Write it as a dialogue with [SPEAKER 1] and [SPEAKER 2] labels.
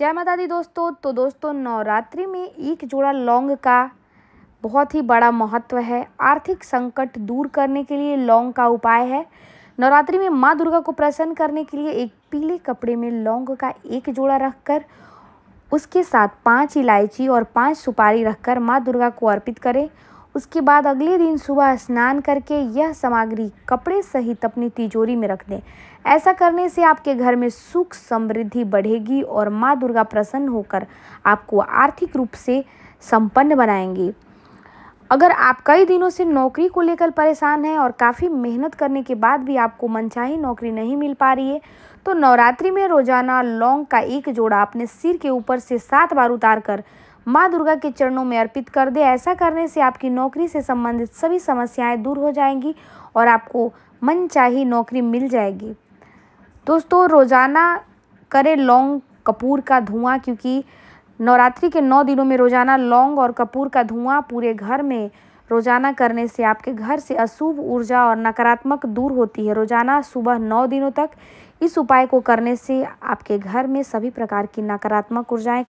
[SPEAKER 1] जय माता दी दोस्तों तो दोस्तों नवरात्रि में एक जोड़ा लौंग का बहुत ही बड़ा महत्व है आर्थिक संकट दूर करने के लिए लौंग का उपाय है नवरात्रि में माँ दुर्गा को प्रसन्न करने के लिए एक पीले कपड़े में लौंग का एक जोड़ा रखकर उसके साथ पांच इलायची और पांच सुपारी रखकर माँ दुर्गा को अर्पित करें उसके बाद अगले दिन सुबह स्नान करके यह सामग्री कपड़े सहित अपनी तिजोरी में रख दें ऐसा करने से आपके घर में सुख समृद्धि बढ़ेगी और माँ दुर्गा प्रसन्न होकर आपको आर्थिक रूप से संपन्न बनाएंगी अगर आप कई दिनों से नौकरी को लेकर परेशान हैं और काफ़ी मेहनत करने के बाद भी आपको मनचाही नौकरी नहीं मिल पा रही है तो नवरात्रि में रोजाना लौंग का एक जोड़ा अपने सिर के ऊपर से सात बार उतार कर माँ दुर्गा के चरणों में अर्पित कर दे ऐसा करने से आपकी नौकरी से संबंधित सभी समस्याएं दूर हो जाएंगी और आपको मन चाहिए नौकरी मिल जाएगी दोस्तों रोज़ाना करें लौंग कपूर का धुआं क्योंकि नवरात्रि के नौ दिनों में रोज़ाना लौंग और कपूर का धुआं पूरे घर में रोज़ाना करने से आपके घर से अशुभ ऊर्जा और नकारात्मक दूर होती है रोज़ाना सुबह नौ दिनों तक इस उपाय को करने से आपके घर में सभी प्रकार की नकारात्मक ऊर्जाएं